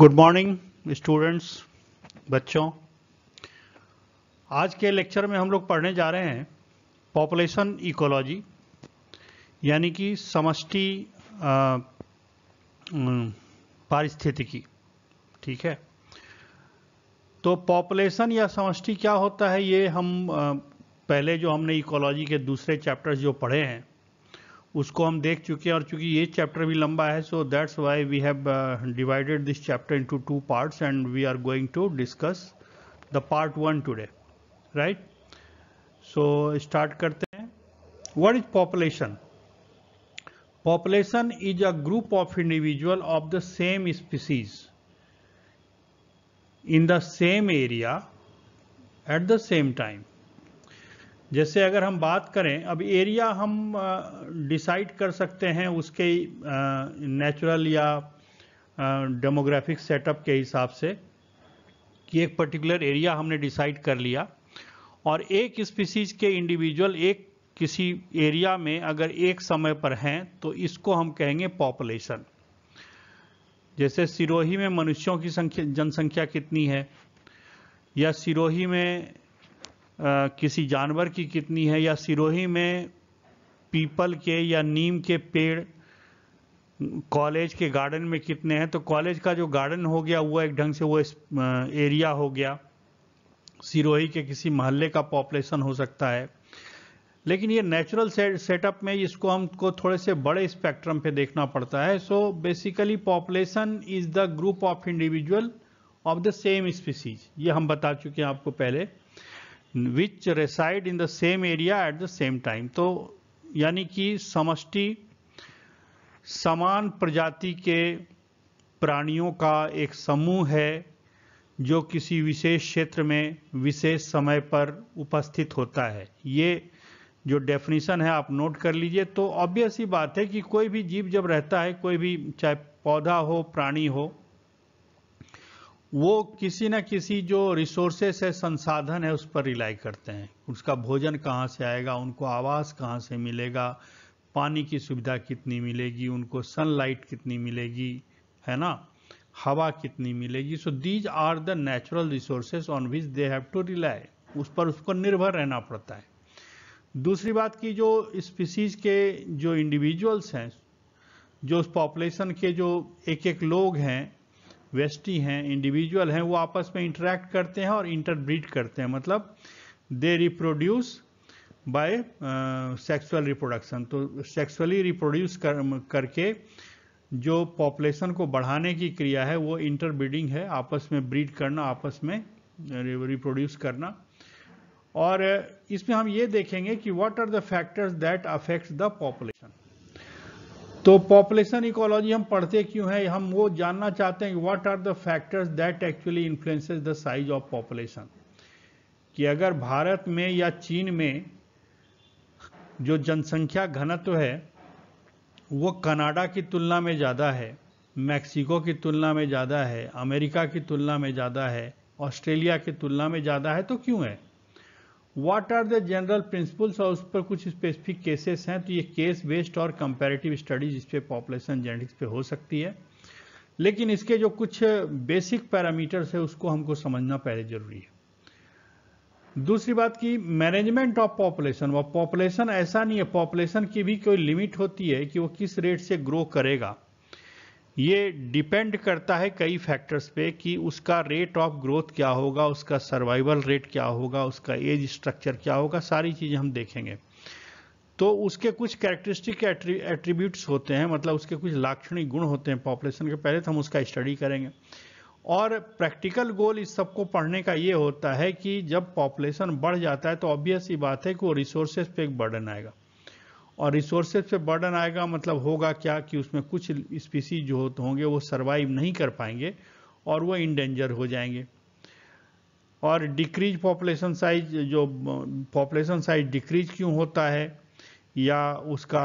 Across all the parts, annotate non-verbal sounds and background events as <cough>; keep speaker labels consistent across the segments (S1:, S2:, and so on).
S1: good morning students बच्चों आज के लेक्चर में हम लोग पढ़ने जा रहे हैं पॉपुलेशन इकोलॉजी यानी कि समष्टि पारिस्थितिकी ठीक है तो पॉपुलेशन या समष्टि क्या होता है ये हम पहले जो हमने इकोलॉजी के दूसरे चैप्टर्स जो पढ़े हैं उसको हम देख चुके हैं और चूंकि ये चैप्टर भी लंबा है so that's why we have divided this chapter into two parts and we are going to discuss the part one today right so start करते हैं what is population population is a group of individual of the same species in the same area at the same time जैसे अगर हम बात करें अब area हम decide कर सकते हैं उसके नेचुरल या डेमोग्राफिक सेटअप के हिसाब से कि एक पर्टिकुलर एरिया हमने डिसाइड कर लिया और एक स्पीसीज के इंडिविजुअल एक किसी एरिया में अगर एक समय पर हैं तो इसको हम कहेंगे पॉपुलेशन जैसे सिरोही में मनुष्यों की संख्या जनसंख्या कितनी है या सिरोही में किसी जानवर की कितनी है या सिरोही में पीपल के या नीम के पेड़ कॉलेज के गार्डन में कितने हैं तो कॉलेज का जो गार्डन हो गया हुआ एक ढंग से वो एरिया हो गया सिरोही के किसी महल्ले का पॉपुलेशन हो सकता है लेकिन ये नेचुरल सेटअप में इसको हमको थोड़े से बड़े स्पेक्ट्रम पे देखना पड़ता है so basically population is the group of individual of the same species ये हम बता चुके हैं आपको पहले which reside in the same area at the same time तो यानी कि समष्टि समान प्रजाति के प्राणियों का एक समूह है जो किसी विशेष क्षेत्र में विशेष समय पर उपस्थित होता है ये जो डेफिनेशन है आप नोट कर लीजिए तो ऑब्वियस ही बात है कि कोई भी जीव जब रहता है कोई भी चाहे पौधा हो प्राणी हो वो किसी न किसी जो रिसोर्सेस है संसाधन है उस पर रिलाई करते हैं उसका भोजन कहाँ से आएगा उनको आवास कहाँ से मिलेगा पानी की सुविधा कितनी मिलेगी उनको सनलाइट कितनी मिलेगी है ना हवा कितनी मिलेगी so these are the natural resources on which they have to rely उस पर उसको निर्भर रहना पड़ता है दूसरी बात की जो स्पीसीज के जो इंडिविजुअल्स हैं जो उस पॉपुलेशन के जो एक एक लोग हैं वेस्टी हैं इंडिविजुअल हैं वो आपस में इंटरेक्ट करते हैं और इंटरब्रीड करते हैं मतलब they reproduce by sexual reproduction तो सेक्सुअली रिप्रोड्यूस कर, करके जो पॉपुलेशन को बढ़ाने की क्रिया है वो इंटरब्रीडिंग है आपस में ब्रीड करना आपस में रिप्रोड्यूस uh, करना और uh, इसमें हम ये देखेंगे कि what are the factors that affects the population तो पॉपुलेशन इकोलॉजी हम पढ़ते क्यों हैं हम वो जानना चाहते हैं what are the factors that actually influences the size of population कि अगर भारत में या चीन में जो जनसंख्या घनत्व है वो कनाडा की तुलना में ज़्यादा है मैक्सिको की तुलना में ज़्यादा है अमेरिका की तुलना में ज़्यादा है ऑस्ट्रेलिया की तुलना में ज़्यादा है तो क्यों है what are the general principles और उस पर कुछ स्पेसिफिक केसेस हैं तो ये केस बेस्ड और कंपेरेटिव स्टडीज इस पर पॉपुलेशन जेनेटिक्स पे हो सकती है लेकिन इसके जो कुछ बेसिक पैरामीटर्स है उसको हमको समझना पहले जरूरी है दूसरी बात की मैनेजमेंट ऑफ पॉपुलेशन वह पॉपुलेशन ऐसा नहीं है पॉपुलेशन की भी कोई लिमिट होती है कि वो किस रेट से ग्रो करेगा ये डिपेंड करता है कई फैक्टर्स पे कि उसका रेट ऑफ ग्रोथ क्या होगा उसका सर्वाइवल रेट क्या होगा उसका एज स्ट्रक्चर क्या होगा सारी चीज़ें हम देखेंगे तो उसके कुछ कैरेक्टरिस्टिक एट्रीब्यूट्स होते हैं मतलब उसके कुछ लाक्षणिक गुण होते हैं पॉपुलेशन के पहले तो हम उसका स्टडी करेंगे और प्रैक्टिकल गोल इस सबको पढ़ने का ये होता है कि जब पॉपुलेशन बढ़ जाता है तो ऑब्वियस ही बात है कि वो रिसोर्सेज पे एक बर्डन आएगा और रिसोर्सेज पे बर्डन आएगा मतलब होगा क्या कि उसमें कुछ स्पीसीज जो होंगे वो सर्वाइव नहीं कर पाएंगे और वो इंडेंजर हो जाएंगे और डिक्रीज पॉपुलेशन साइज जो पॉपुलेशन साइज डिक्रीज क्यों होता है या उसका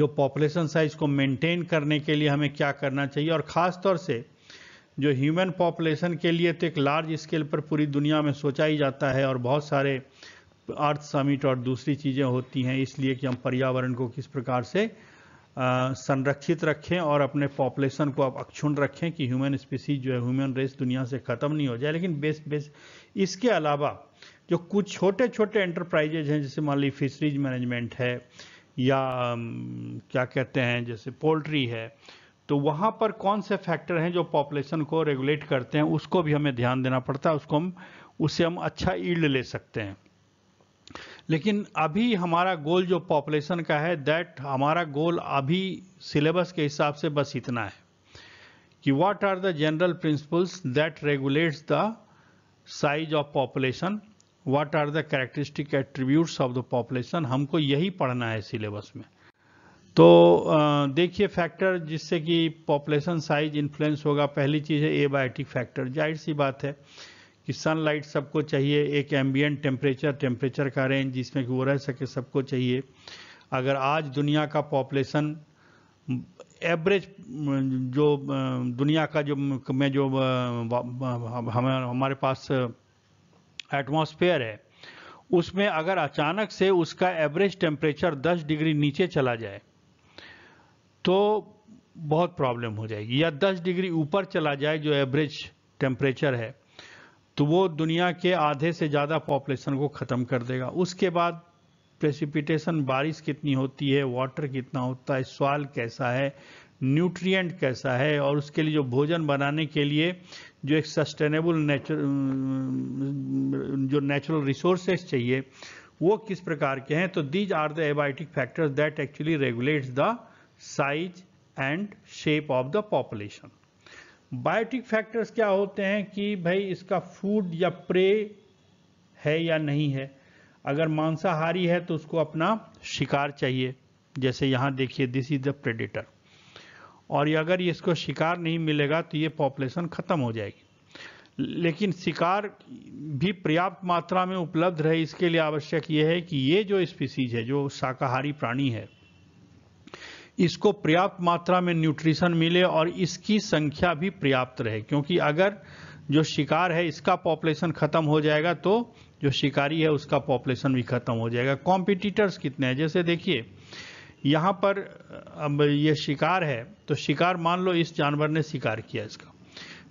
S1: जो पॉपुलेशन साइज को मेंटेन करने के लिए हमें क्या करना चाहिए और ख़ास तौर से जो ह्यूमन पॉपुलेशन के लिए तो एक लार्ज स्केल पर पूरी दुनिया में सोचा ही जाता है और बहुत सारे अर्थ समिट और दूसरी चीज़ें होती हैं इसलिए कि हम पर्यावरण को किस प्रकार से संरक्षित रखें और अपने पॉपुलेशन को आप अक्षुण रखें कि ह्यूमन स्पीसीज जो है ह्यूमन रेस दुनिया से ख़त्म नहीं हो जाए लेकिन बेस बेस इसके अलावा जो कुछ छोटे छोटे एंटरप्राइजेज हैं जैसे मान ली फिशरीज मैनेजमेंट है या क्या कहते हैं जैसे पोल्ट्री है तो वहाँ पर कौन से फैक्टर हैं जो पॉपुलेशन को रेगुलेट करते हैं उसको भी हमें ध्यान देना पड़ता है उसको हम उससे हम अच्छा ईल्ड ले सकते हैं लेकिन अभी हमारा गोल जो पॉपुलेशन का है दैट हमारा गोल अभी सिलेबस के हिसाब से बस इतना है कि what are the general principles that regulates the size of population what are the characteristic attributes of the population हमको यही पढ़ना है सिलेबस में तो देखिए फैक्टर जिससे कि पॉपुलेशन साइज इन्फ्लुएंस होगा पहली चीज़ है ए फैक्टर जाहिर सी बात है कि सनलाइट सबको चाहिए एक एम्बियन टेम्परेचर टेम्परेचर का रेंज जिसमें कि वो रह सके सबको चाहिए अगर आज दुनिया का पॉपुलेशन एवरेज जो दुनिया का जो में जो हमें हमारे पास एटमॉस्फेयर है उसमें अगर अचानक से उसका एवरेज टेम्परेचर 10 डिग्री नीचे चला जाए तो बहुत प्रॉब्लम हो जाएगी या 10 डिग्री ऊपर चला जाए जो एवरेज टेम्परेचर है तो वो दुनिया के आधे से ज़्यादा पॉपुलेशन को ख़त्म कर देगा उसके बाद प्रेसिपिटेशन बारिश कितनी होती है वाटर कितना होता है सॉल कैसा है न्यूट्रिएंट कैसा है और उसके लिए जो भोजन बनाने के लिए जो एक सस्टेनेबल नेचुरल जो नेचुरल रिसोर्सेस चाहिए वो किस प्रकार के हैं तो these are the abiotic factors that actually regulates the size and shape of the population biotic factors क्या होते हैं कि भाई इसका फूड या प्रे है या नहीं है अगर मांसाहारी है तो उसको अपना शिकार चाहिए जैसे यहाँ देखिए दिस इज द प्रेडेटर और ये अगर ये इसको शिकार नहीं मिलेगा तो ये पॉपुलेशन खत्म हो जाएगी लेकिन शिकार भी पर्याप्त मात्रा में उपलब्ध रहे इसके लिए आवश्यक ये है कि ये जो स्पीसीज है जो शाकाहारी प्राणी है इसको पर्याप्त मात्रा में न्यूट्रिशन मिले और इसकी संख्या भी पर्याप्त रहे क्योंकि अगर जो शिकार है इसका पॉपुलेशन खत्म हो जाएगा तो जो शिकारी है उसका पॉपुलेशन भी खत्म हो जाएगा कॉम्पिटिटर्स कितने हैं जैसे देखिए यहाँ पर अब ये शिकार है तो शिकार मान लो इस जानवर ने शिकार किया इसका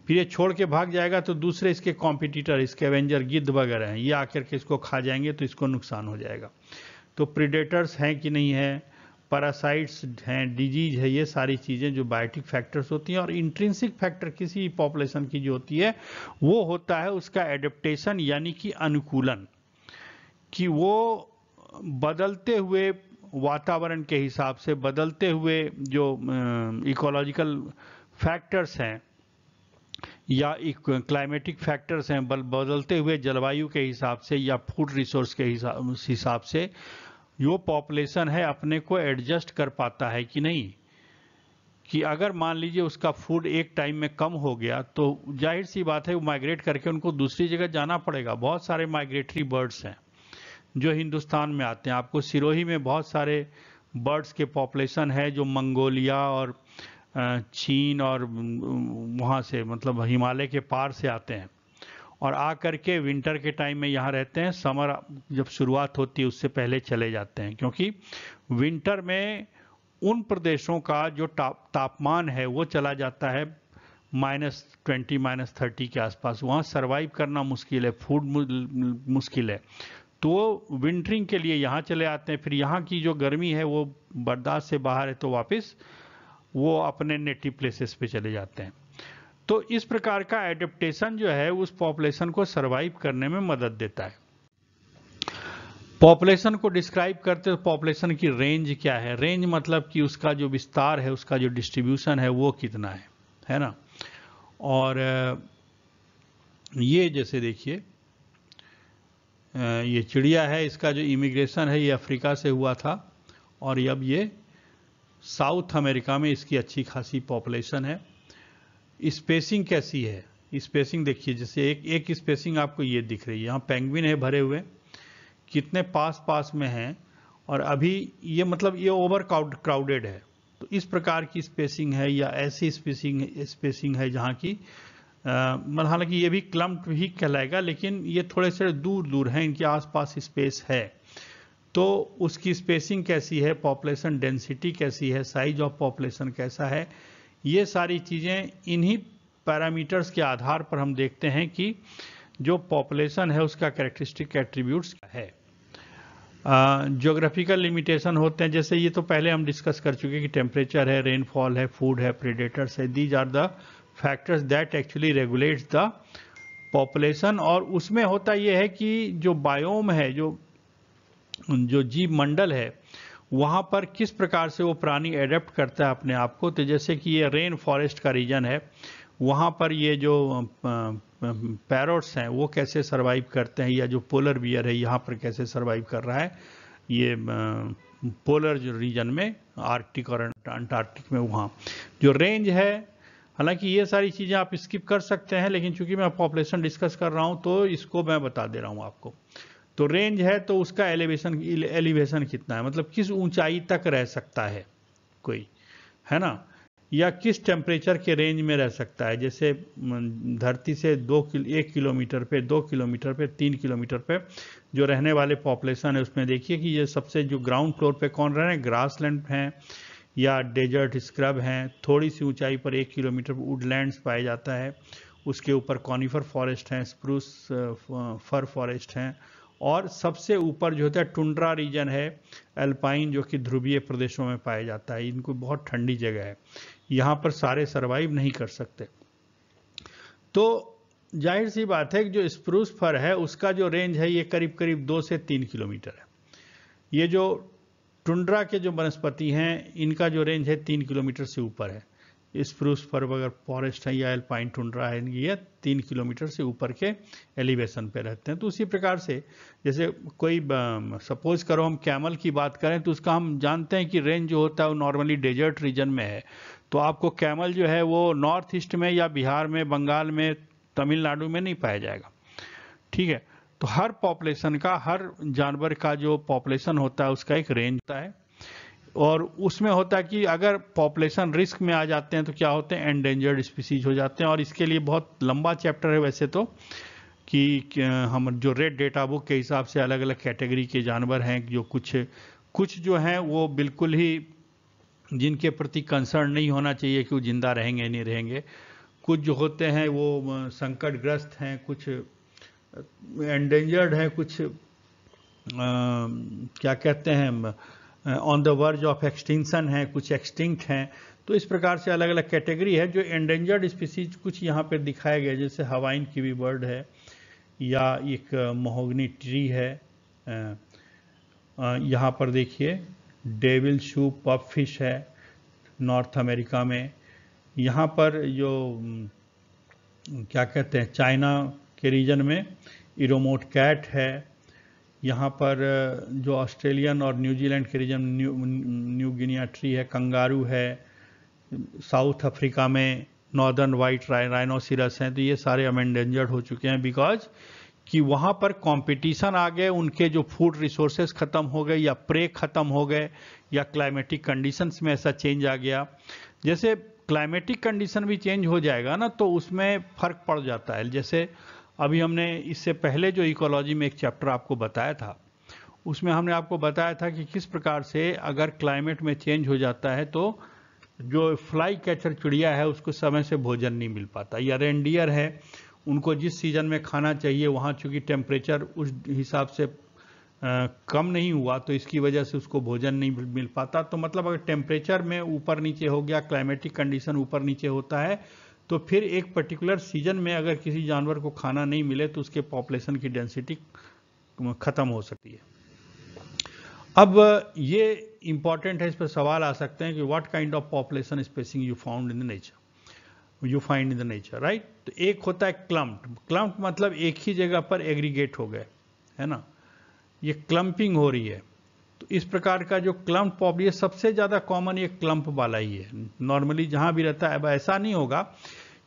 S1: फिर ये छोड़ के भाग जाएगा तो दूसरे इसके कॉम्पिटिटर इसके एवेंजर गिद्ध वगैरह हैं ये आकर के इसको खा जाएंगे तो इसको नुकसान हो जाएगा तो प्रिडेटर्स हैं कि नहीं है पैरासाइट्स हैं डिजीज है ये सारी चीज़ें जो बायोटिक फैक्टर्स होती हैं और इंट्रेंसिक फैक्टर किसी पॉपुलेशन की जो होती है वो होता है उसका एडेप्टेशन यानी कि अनुकूलन कि वो बदलते हुए वातावरण के हिसाब से बदलते हुए जो इकोलॉजिकल फैक्टर्स हैं या क्लाइमेटिक फैक्टर्स हैं बदलते हुए जलवायु के हिसाब से या फूड रिसोर्स के हिसाब से जो पॉपुलेशन है अपने को एडजस्ट कर पाता है कि नहीं कि अगर मान लीजिए उसका फूड एक टाइम में कम हो गया तो जाहिर सी बात है वो माइग्रेट करके उनको दूसरी जगह जाना पड़ेगा बहुत सारे माइग्रेटरी बर्ड्स हैं जो हिंदुस्तान में आते हैं आपको सिरोही में बहुत सारे बर्ड्स के पॉपुलेशन है जो मंगोलिया और चीन और वहाँ से मतलब हिमालय के पार से आते हैं और आ करके विंटर के टाइम में यहाँ रहते हैं समर जब शुरुआत होती है उससे पहले चले जाते हैं क्योंकि विंटर में उन प्रदेशों का जो ता, तापमान है वो चला जाता है माइनस ट्वेंटी माइनस थर्टी के आसपास वहाँ सरवाइव करना मुश्किल है फूड मुश्किल है तो वो विंटरिंग के लिए यहाँ चले आते हैं फिर यहाँ की जो गर्मी है वो बर्दाश्त से बाहर है तो वापस वो अपने नेटिव प्लेसेस पे चले जाते हैं तो इस प्रकार का एडेप्टेशन जो है उस पॉपुलेशन को सरवाइव करने में मदद देता है पॉपुलेशन को डिस्क्राइब करते हैं पॉपुलेशन की रेंज क्या है रेंज मतलब कि उसका जो विस्तार है उसका जो डिस्ट्रीब्यूशन है वो कितना है है ना और ये जैसे देखिए ये चिड़िया है इसका जो इमिग्रेशन है ये अफ्रीका से हुआ था और अब ये साउथ अमेरिका में इसकी अच्छी खासी पॉपुलेशन है स्पेसिंग कैसी है स्पेसिंग देखिए जैसे एक एक स्पेसिंग आपको ये दिख रही है यहाँ पेंगविन है भरे हुए कितने पास पास में हैं और अभी ये मतलब ये ओवर क्राउडेड है तो इस प्रकार की स्पेसिंग है या ऐसी स्पेसिंग स्पेसिंग है जहाँ की मतलब हालांकि ये भी क्लम्प ही कहलाएगा लेकिन ये थोड़े से दूर दूर हैं इनके आसपास स्पेस है तो उसकी स्पेसिंग कैसी है पॉपुलेशन डेंसिटी कैसी है साइज ऑफ पॉपुलेशन कैसा है ये सारी चीज़ें इन्हीं पैरामीटर्स के आधार पर हम देखते हैं कि जो पॉपुलेशन है उसका करेक्टरिस्टिक एट्रीब्यूट्स है जोग्राफिकल लिमिटेशन होते हैं जैसे ये तो पहले हम डिस्कस कर चुके हैं कि टेम्परेचर है रेनफॉल है फूड है प्रेडेटर्स है these are the factors that actually regulates the population और उसमें होता यह है कि जो बायोम है जो जो जीव मंडल है वहाँ पर किस प्रकार से वो प्राणी एडेप्ट करता है अपने आप को तो जैसे कि ये रेन फॉरेस्ट का रीजन है वहाँ पर ये जो पैरोट्स हैं वो कैसे सर्वाइव करते हैं या जो पोलर बियर है यहाँ पर कैसे सर्वाइव कर रहा है ये पोलर जो रीजन में आर्कटिक और अंटार्कटिक में वहाँ जो रेंज है हालांकि ये सारी चीज़ें आप स्किप कर सकते हैं लेकिन चूंकि मैं पॉपुलेशन डिस्कस कर रहा हूँ तो इसको मैं बता दे रहा हूँ आपको तो रेंज है तो उसका एलिवेशन एलिवेशन कितना है मतलब किस ऊंचाई तक रह सकता है कोई है ना या किस टेम्परेचर के रेंज में रह सकता है जैसे धरती से दो एक किलोमीटर पे दो किलोमीटर पे तीन किलोमीटर पे जो रहने वाले पॉपुलेशन है उसमें देखिए कि ये सबसे जो ग्राउंड फ्लोर पे कौन रह रहे हैं ग्रास लैंड हैं या डेजर्ट स्क्रब हैं थोड़ी सी ऊंचाई पर एक किलोमीटर वुडलैंड पाया जाता है उसके ऊपर कॉनिफर फॉरेस्ट हैं स्प्रूस फर फॉरेस्ट हैं और सबसे ऊपर जो होता है टुंड्रा रीजन है अल्पाइन जो कि ध्रुवीय प्रदेशों में पाया जाता है इनको बहुत ठंडी जगह है यहाँ पर सारे सरवाइव नहीं कर सकते तो जाहिर सी बात है कि जो स्प्रूस फर है उसका जो रेंज है ये करीब करीब दो से तीन किलोमीटर है ये जो टुंड्रा के जो वनस्पति हैं इनका जो रेंज है तीन किलोमीटर से ऊपर है स्प्रूस अगर फॉरेस्ट है या एल्पाइन टुंड्रा है ये तीन किलोमीटर से ऊपर के एलिवेशन पे रहते हैं तो उसी प्रकार से जैसे कोई सपोज करो हम कैमल की बात करें तो उसका हम जानते हैं कि रेंज जो होता है वो नॉर्मली डेजर्ट रीजन में है तो आपको कैमल जो है वो नॉर्थ ईस्ट में या बिहार में बंगाल में तमिलनाडु में नहीं पाया जाएगा ठीक है तो हर पॉपुलेशन का हर जानवर का जो पॉपुलेशन होता है उसका एक रेंज होता है और उसमें होता है कि अगर पॉपुलेशन रिस्क में आ जाते हैं तो क्या होते हैं एंडेंजर्ड स्पीसीज हो जाते हैं और इसके लिए बहुत लंबा चैप्टर है वैसे तो कि हम जो रेड डेटा बुक के हिसाब से अलग अलग कैटेगरी के जानवर हैं जो कुछ कुछ जो हैं वो बिल्कुल ही जिनके प्रति कंसर्न नहीं होना चाहिए कि वो जिंदा रहेंगे नहीं रहेंगे कुछ जो होते हैं वो संकटग्रस्त हैं कुछ एंडेंजर्ड हैं कुछ आ, क्या कहते हैं on the verge of extinction हैं कुछ एक्सटिंक्ट हैं तो इस प्रकार से अलग अलग कैटेगरी है जो एंडेंजर्ड स्पीसीज कुछ यहाँ पर दिखाया गया जैसे हवाइन की भी बर्ड है या एक मोहग्नी uh, ट्री है uh, uh, यहाँ पर देखिए डेविल शू पप फिश है नॉर्थ अमेरिका में यहाँ पर जो mm, क्या कहते हैं चाइना के रीजन में इरोमोट कैट है यहाँ पर जो ऑस्ट्रेलियन और न्यूजीलैंड के region new new Guinea tree है कंगारू है साउथ अफ्रीका में नॉर्दर्न वाइट राइनोसिरस हैं तो ये सारे हम एंडेंजर्ड हो चुके हैं बिकॉज कि वहाँ पर कंपटीशन आ गए उनके जो फूड रिसोर्सेज ख़त्म हो गए या प्रे ख़त्म हो गए या क्लाइमेटिक कंडीशंस में ऐसा चेंज आ गया जैसे क्लाइमेटिक कंडीशन भी चेंज हो जाएगा ना तो उसमें फ़र्क पड़ जाता है जैसे अभी हमने इससे पहले जो इकोलॉजी में एक चैप्टर आपको बताया था उसमें हमने आपको बताया था कि किस प्रकार से अगर क्लाइमेट में चेंज हो जाता है तो जो फ्लाई कैचर चिड़िया है उसको समय से भोजन नहीं मिल पाता या रेंडियर है उनको जिस सीजन में खाना चाहिए वहाँ चूँकि टेम्परेचर उस हिसाब से आ, कम नहीं हुआ तो इसकी वजह से उसको भोजन नहीं मिल पाता तो मतलब अगर टेम्परेचर में ऊपर नीचे हो गया क्लाइमेटिक कंडीशन ऊपर नीचे होता है तो फिर एक पर्टिकुलर सीजन में अगर किसी जानवर को खाना नहीं मिले तो उसके पॉपुलेशन की डेंसिटी खत्म हो सकती है अब ये इंपॉर्टेंट है इस पर सवाल आ सकते हैं कि what kind of population spacing you found in the nature you find in the nature right तो एक होता है क्लम्प्ड क्लम्प्ड मतलब एक ही जगह पर एग्रीगेट हो गए है ना ये क्लम्पिंग हो रही है तो इस प्रकार का जो क्लम्प पॉपुलेशन सबसे ज़्यादा कॉमन ये क्लम्प वाला ही है नॉर्मली जहां भी रहता है अब ऐसा नहीं होगा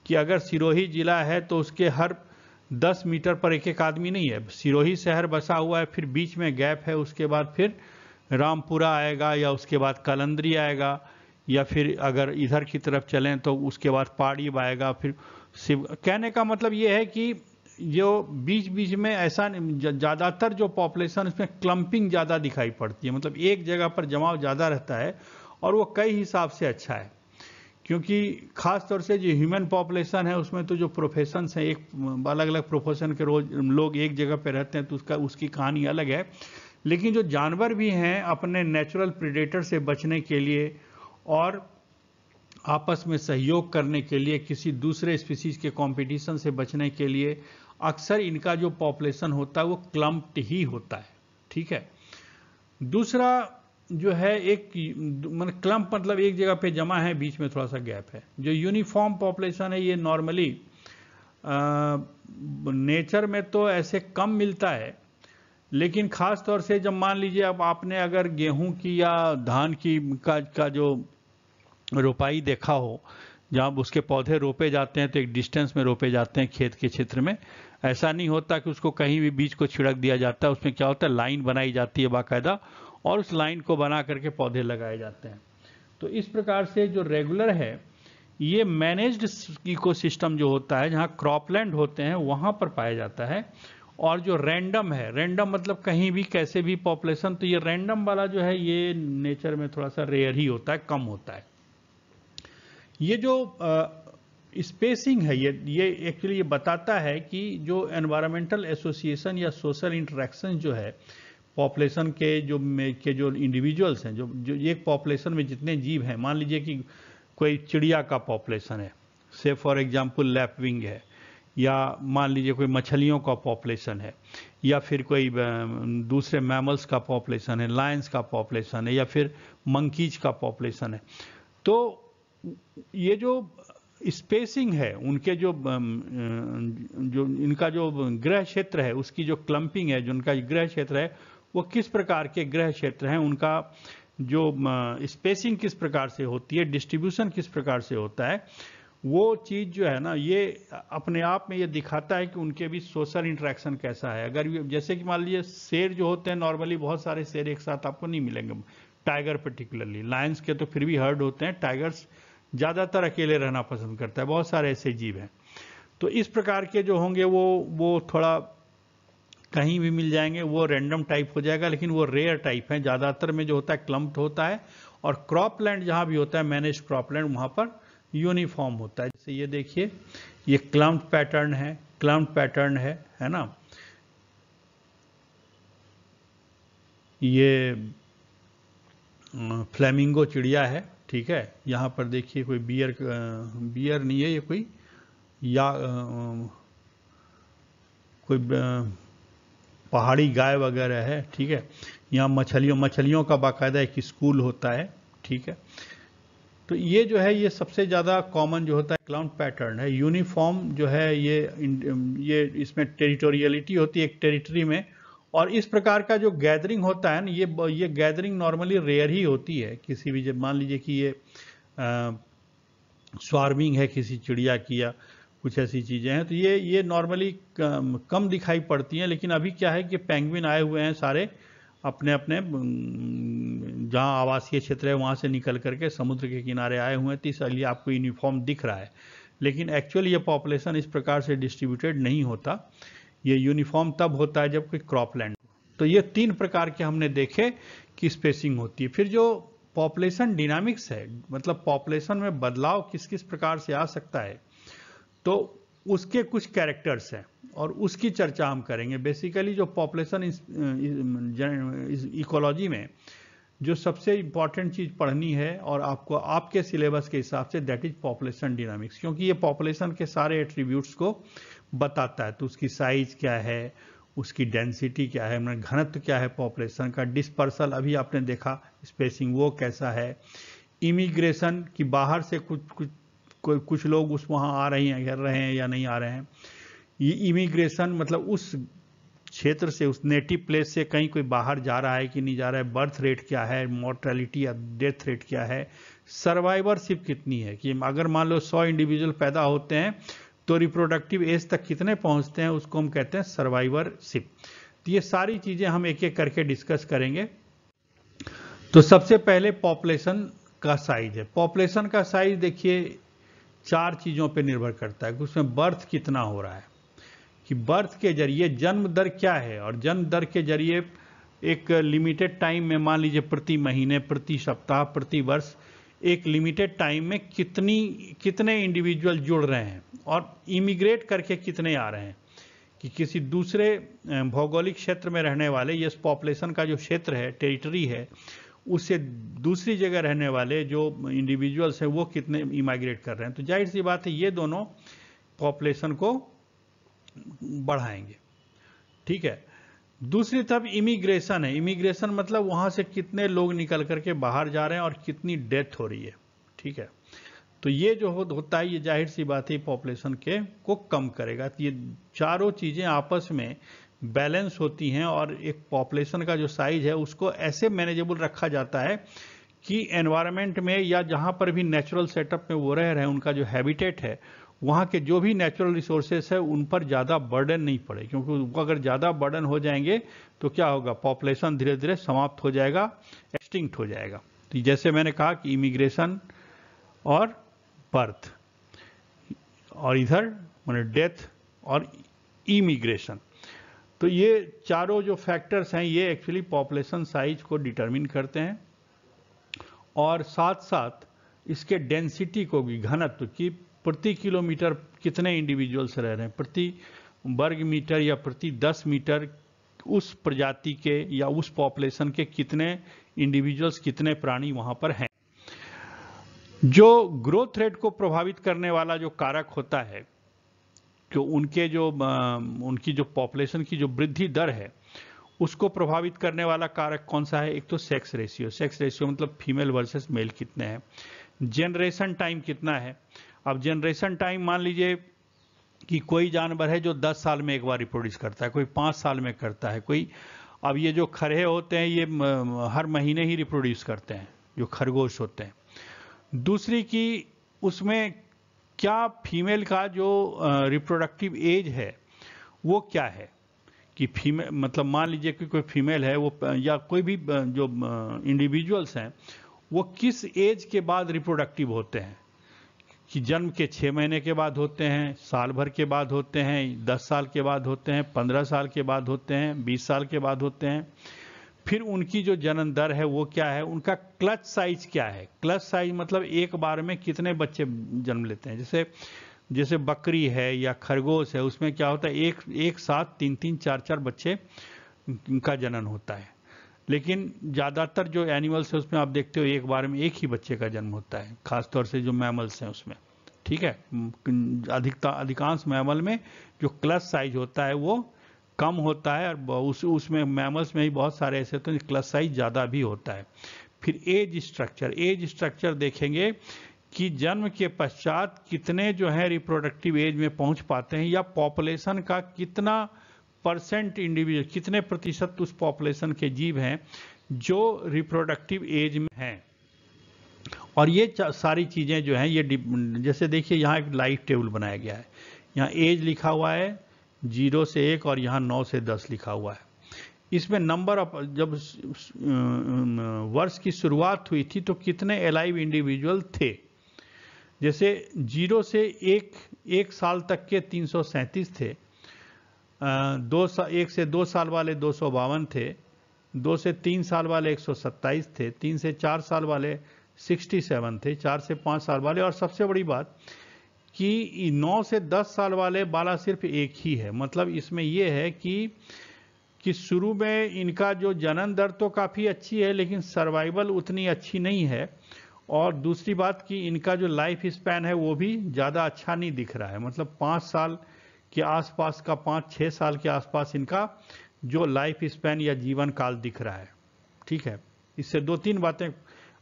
S1: कि अगर सिरोही जिला है तो उसके हर 10 मीटर पर एक एक आदमी नहीं है सिरोही शहर बसा हुआ है फिर बीच में गैप है उसके बाद फिर रामपुरा आएगा या उसके बाद कलंदरी आएगा या फिर अगर इधर की तरफ चलें तो उसके बाद पहाड़ी आएगा फिर शिव कहने का मतलब ये है कि जो बीच बीच में ऐसा ज़्यादातर जो पॉपुलेशन उसमें क्लम्पिंग ज़्यादा दिखाई पड़ती है मतलब एक जगह पर जमाव ज़्यादा रहता है और वो कई हिसाब से अच्छा है क्योंकि खास तौर से जो ह्यूमन पॉपुलेशन है उसमें तो जो प्रोफेशन हैं एक अलग अलग प्रोफेशन के रोज लोग एक जगह पे रहते हैं तो उसका उसकी कहानी अलग है लेकिन जो जानवर भी हैं अपने नेचुरल प्रिडेटर से बचने के लिए और आपस में सहयोग करने के लिए किसी दूसरे स्पीसीज के कंपटीशन से बचने के लिए अक्सर इनका जो पॉपुलेशन होता है वो क्लम्प्ड ही होता है ठीक है दूसरा जो है एक मन क्लम्प मतलब एक जगह पे जमा है बीच में थोड़ा सा गैप है जो यूनिफॉर्म पॉपुलेशन है ये नॉर्मली नेचर में तो ऐसे कम मिलता है लेकिन खास तौर से जब मान लीजिए अब आपने अगर गेहूं की या धान की का, का जो रोपाई देखा हो जहां उसके पौधे रोपे जाते हैं तो एक डिस्टेंस में रोपे जाते हैं खेत के क्षेत्र में ऐसा नहीं होता कि उसको कहीं भी बीज को छिड़क दिया जाता है उसमें क्या होता है लाइन बनाई जाती है बाकायदा और उस लाइन को बना करके पौधे लगाए जाते हैं तो इस प्रकार से जो रेगुलर है ये मैनेज्ड इकोसिस्टम जो होता है जहाँ क्रॉपलैंड होते हैं वहाँ पर पाया जाता है और जो रैंडम है रैंडम मतलब कहीं भी कैसे भी पॉपुलेशन तो ये रैंडम वाला जो है ये नेचर में थोड़ा सा रेयर ही होता है कम होता है ये जो स्पेसिंग है ये ये एक्चुअली ये बताता है कि जो एनवायरमेंटल एसोसिएशन या सोशल इंटरेक्शन जो है पॉपुलेशन के जो के जो इंडिविजुअल्स हैं जो जो एक पॉपुलेशन में जितने जीव हैं मान लीजिए कि कोई चिड़िया का पॉपुलेशन है से फॉर एग्जांपल लैपविंग है या मान लीजिए कोई मछलियों का पॉपुलेशन है या फिर कोई दूसरे मैमल्स का पॉपुलेशन है लायंस का पॉपुलेशन है या फिर मंकीज का पॉपुलेशन है तो ये जो स्पेसिंग है उनके जो जो इनका जो ग्रह क्षेत्र है उसकी जो क्लंपिंग है जो उनका ग्रह क्षेत्र है वो किस प्रकार के ग्रह क्षेत्र हैं उनका जो स्पेसिंग किस प्रकार से होती है डिस्ट्रीब्यूशन किस प्रकार से होता है वो चीज़ जो है ना ये अपने आप में ये दिखाता है कि उनके बीच सोशल इंटरेक्शन कैसा है अगर जैसे कि मान लीजिए शेर जो होते हैं नॉर्मली बहुत सारे शेर एक साथ आपको नहीं मिलेंगे टाइगर पर्टिकुलरली लायंस के तो फिर भी हर्ड होते हैं टाइगर्स ज़्यादातर अकेले रहना पसंद करता है बहुत सारे ऐसे जीव हैं तो इस प्रकार के जो होंगे वो वो थोड़ा कहीं भी मिल जाएंगे वो रैंडम टाइप हो जाएगा लेकिन वो रेयर टाइप है ज़्यादातर में जो होता है क्लम्प्ड होता है और क्रॉप लैंड जहाँ भी होता है मैनेज क्रॉप लैंड वहाँ पर यूनिफॉर्म होता है जैसे ये देखिए ये क्लम्प पैटर्न है क्लम्प पैटर्न है है ना ये फ्लेमिंगो चिड़िया है ठीक है यहाँ पर देखिए कोई बियर बियर नहीं है ये कोई या कोई पहाड़ी गाय वगैरह है ठीक है यहाँ मछलियों मछलियों का बाकायदा एक स्कूल होता है ठीक है तो ये जो है ये सबसे ज़्यादा कॉमन जो होता है क्लाउन पैटर्न है यूनिफॉर्म जो है ये ये इसमें टेरिटोरियलिटी होती है एक टेरिटरी में और इस प्रकार का जो गैदरिंग होता है ना ये ये गैदरिंग नॉर्मली रेयर ही होती है किसी भी जब मान लीजिए कि ये स्वार्मिंग है किसी चिड़िया की या कुछ ऐसी चीज़ें हैं तो ये ये नॉर्मली कम दिखाई पड़ती हैं लेकिन अभी क्या है कि पेंगुइन आए हुए हैं सारे अपने अपने जहाँ आवासीय क्षेत्र है वहाँ से निकल करके समुद्र के किनारे आए हुए हैं तो इसलिए आपको यूनिफॉर्म दिख रहा है लेकिन एक्चुअली ये पॉपुलेशन इस प्रकार से डिस्ट्रीब्यूटेड नहीं होता ये यूनिफॉर्म तब होता है जब कोई लैंड तो ये तीन प्रकार के हमने देखे कि स्पेसिंग होती है फिर जो पॉपुलेशन डिनामिक्स है मतलब पॉपुलेशन में बदलाव किस किस प्रकार से आ सकता है तो उसके कुछ कैरेक्टर्स हैं और उसकी चर्चा हम करेंगे बेसिकली जो पॉपुलेशन इकोलॉजी uh, um, में जो सबसे इम्पॉर्टेंट चीज़ पढ़नी है और आपको आपके सिलेबस के हिसाब से दैट इज पॉपुलेशन डिनामिक्स क्योंकि ये पॉपुलेशन के सारे एट्रीब्यूट्स को बताता है तो उसकी साइज क्या है उसकी डेंसिटी क्या है मैंने मतलब घनत्व क्या है पॉपुलेशन का डिस्पर्सल अभी आपने देखा स्पेसिंग वो कैसा है इमिग्रेशन की बाहर से कुछ कुछ कोई कुछ लोग उस वहाँ आ रहे हैं घेर रहे हैं या नहीं आ रहे हैं ये इमिग्रेशन मतलब उस क्षेत्र से उस नेटिव प्लेस से कहीं कोई बाहर जा रहा है कि नहीं जा रहा है बर्थ रेट क्या है मोर्टेलिटी या डेथ रेट क्या है सर्वाइवरशिप कितनी है कि अगर मान लो सौ इंडिविजुअल पैदा होते हैं तो रिप्रोडक्टिव एज तक कितने पहुंचते हैं उसको हम कहते हैं सर्वाइवरशिप तो ये सारी चीज़ें हम एक एक करके डिस्कस करेंगे तो सबसे पहले पॉपुलेशन का साइज है पॉपुलेशन का साइज देखिए चार चीज़ों पर निर्भर करता है कि उसमें बर्थ कितना हो रहा है कि बर्थ के जरिए जन्म दर क्या है और जन्म दर के जरिए एक लिमिटेड टाइम में मान लीजिए प्रति महीने प्रति सप्ताह प्रति वर्ष एक लिमिटेड टाइम में कितनी कितने इंडिविजुअल जुड़ रहे हैं और इमिग्रेट करके कितने आ रहे हैं कि किसी दूसरे भौगोलिक क्षेत्र में रहने वाले ये पॉपुलेशन का जो क्षेत्र है टेरिटरी है उससे दूसरी जगह रहने वाले जो इंडिविजुअल्स हैं वो कितने इमाइग्रेट कर रहे हैं तो जाहिर सी बात है ये दोनों पॉपुलेशन को बढ़ाएंगे ठीक है दूसरी तरफ इमिग्रेशन है इमिग्रेशन मतलब वहां से कितने लोग निकल करके बाहर जा रहे हैं और कितनी डेथ हो रही है ठीक है तो ये जो होता है ये जाहिर सी बात है पॉपुलेशन के को कम करेगा ये चारों चीज़ें आपस में बैलेंस होती हैं और एक पॉपुलेशन का जो साइज है उसको ऐसे मैनेजेबल रखा जाता है कि एनवायरनमेंट में या जहाँ पर भी नेचुरल सेटअप में वो रह रहे हैं उनका जो हैबिटेट है वहाँ के जो भी नेचुरल रिसोर्सेस है उन पर ज़्यादा बर्डन नहीं पड़े क्योंकि उनको अगर ज़्यादा बर्डन हो जाएंगे तो क्या होगा पॉपुलेशन धीरे धीरे समाप्त हो जाएगा एक्सटिंक्ट हो जाएगा तो जैसे मैंने कहा कि इमिग्रेशन और बर्थ और इधर मैंने डेथ और इमिग्रेशन तो ये चारों जो फैक्टर्स हैं ये एक्चुअली पॉपुलेशन साइज को डिटरमिन करते हैं और साथ साथ इसके डेंसिटी को भी घनत्व की प्रति किलोमीटर कितने इंडिविजुअल्स रह रहे हैं प्रति वर्ग मीटर या प्रति दस मीटर उस प्रजाति के या उस पॉपुलेशन के कितने इंडिविजुअल्स कितने प्राणी वहां पर हैं जो ग्रोथ रेट को प्रभावित करने वाला जो कारक होता है जो उनके जो उनकी जो पॉपुलेशन की जो वृद्धि दर है उसको प्रभावित करने वाला कारक कौन सा है एक तो सेक्स रेशियो सेक्स रेशियो मतलब फीमेल वर्सेस मेल कितने हैं जनरेशन टाइम कितना है अब जनरेशन टाइम मान लीजिए कि कोई जानवर है जो 10 साल में एक बार रिप्रोड्यूस करता है कोई 5 साल में करता है कोई अब ये जो खरहे होते हैं ये हर महीने ही रिप्रोड्यूस करते हैं जो खरगोश होते हैं दूसरी की उसमें क्या फीमेल का जो रिप्रोडक्टिव एज है वो क्या है कि फीमेल मतलब मान लीजिए कि कोई फीमेल है वो या कोई भी जो इंडिविजुअल्स हैं वो किस एज के बाद रिप्रोडक्टिव होते हैं कि जन्म के छः महीने के बाद होते हैं साल भर के बाद होते हैं दस साल के बाद होते हैं पंद्रह साल के बाद होते हैं बीस साल के बाद होते हैं फिर उनकी जो जनन दर है वो क्या है उनका क्लच साइज क्या है क्लच साइज मतलब एक बार में कितने बच्चे जन्म लेते हैं जैसे जैसे बकरी है या खरगोश है उसमें क्या होता है एक एक साथ तीन तीन चार चार बच्चे का जनन होता है लेकिन ज़्यादातर जो एनिमल्स है उसमें आप देखते हो एक बार में एक ही बच्चे का जन्म होता है खासतौर से जो मैमल्स हैं उसमें ठीक है अधिकता अधिकांश मैमल में जो क्लच साइज होता है वो कम होता है और उस उसमें मैमल्स में ही बहुत सारे ऐसे होते हैं क्लस साइज ज़्यादा भी होता है फिर एज स्ट्रक्चर एज स्ट्रक्चर देखेंगे कि जन्म के पश्चात कितने जो है रिप्रोडक्टिव एज में पहुंच पाते हैं या पॉपुलेशन का कितना परसेंट इंडिविजुअल कितने प्रतिशत उस पॉपुलेशन के जीव हैं जो रिप्रोडक्टिव एज में हैं और ये सारी चीज़ें जो हैं ये जैसे देखिए यहाँ एक लाइफ टेबल बनाया गया है यहाँ एज लिखा हुआ है जीरो से एक और यहाँ नौ से दस लिखा हुआ है इसमें नंबर ऑफ जब वर्ष की शुरुआत हुई थी तो कितने एलाइव इंडिविजुअल थे जैसे जीरो से एक एक साल तक के तीन थे दो सा, एक से दो साल वाले दो सौ बावन थे दो से तीन साल वाले एक सौ सत्ताईस थे तीन से चार साल वाले सिक्सटी सेवन थे चार से पाँच साल वाले और सबसे बड़ी बात कि 9 से 10 साल वाले बाला सिर्फ एक ही है मतलब इसमें यह है कि कि शुरू में इनका जो जनन दर तो काफ़ी अच्छी है लेकिन सर्वाइवल उतनी अच्छी नहीं है और दूसरी बात कि इनका जो लाइफ स्पैन है वो भी ज़्यादा अच्छा नहीं दिख रहा है मतलब पाँच साल के आसपास का पाँच छः साल के आसपास इनका जो लाइफ स्पैन या जीवन काल दिख रहा है ठीक है इससे दो तीन बातें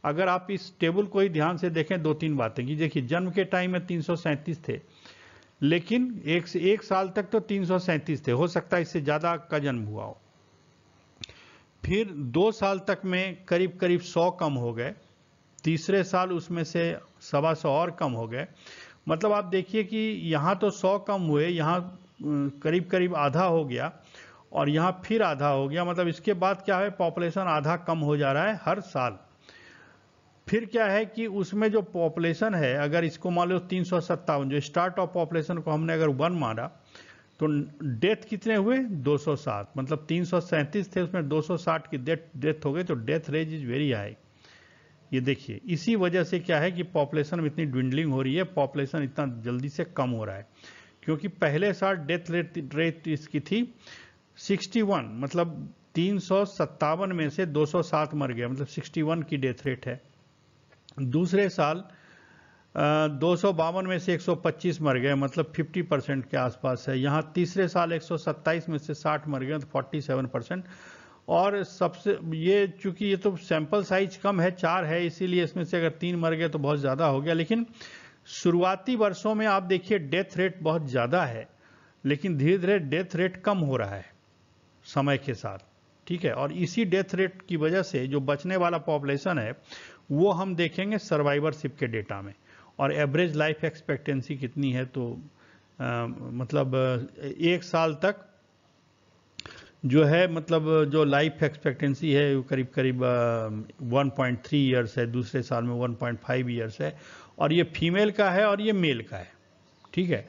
S1: अगर आप इस टेबल को ही ध्यान से देखें दो तीन बातें कि देखिए जन्म के टाइम में तीन थे लेकिन एक से एक साल तक तो तीन थे हो सकता है इससे ज़्यादा का जन्म हुआ हो फिर दो साल तक में करीब करीब सौ कम हो गए तीसरे साल उसमें से सवा सौ और कम हो गए मतलब आप देखिए कि यहाँ तो सौ कम हुए यहाँ करीब करीब आधा हो गया और यहाँ फिर आधा हो गया मतलब इसके बाद क्या है पॉपुलेशन आधा कम हो जा रहा है हर साल फिर क्या है कि उसमें जो पॉपुलेशन है अगर इसको मान लो तीन जो स्टार्ट ऑफ पॉपुलेशन को हमने अगर वन मारा तो डेथ कितने हुए 207 मतलब तीन थे उसमें 260 की डेथ डेथ हो गई तो death rate is very high ये देखिए इसी वजह से क्या है कि पॉपुलेशन में इतनी ड्विंडलिंग हो रही है पॉपुलेशन इतना जल्दी से कम हो रहा है क्योंकि पहले साल डेथ रेट रेट इसकी थी 61 मतलब तीन में से 207 मर गया मतलब 61 की डेथ रेट है दूसरे साल दो में से 125 मर गए मतलब 50 परसेंट के आसपास है यहाँ तीसरे साल 127 में से 60 मर गए तो मतलब 47 परसेंट और सबसे ये चूंकि ये तो सैंपल साइज कम है चार है इसीलिए इसमें से अगर तीन मर गए तो बहुत ज़्यादा हो गया लेकिन शुरुआती वर्षों में आप देखिए डेथ रेट बहुत ज़्यादा है लेकिन धीरे धीरे डेथ रेट कम हो रहा है समय के साथ ठीक है और इसी डेथ रेट की वजह से जो बचने वाला पॉपुलेशन है वो हम देखेंगे सर्वाइवरशिप के डेटा में और एवरेज लाइफ एक्सपेक्टेंसी कितनी है तो आ, मतलब एक साल तक जो है मतलब जो लाइफ एक्सपेक्टेंसी है वो करीब करीब 1.3 इयर्स है दूसरे साल में 1.5 इयर्स है और ये फीमेल का है और ये मेल का है ठीक है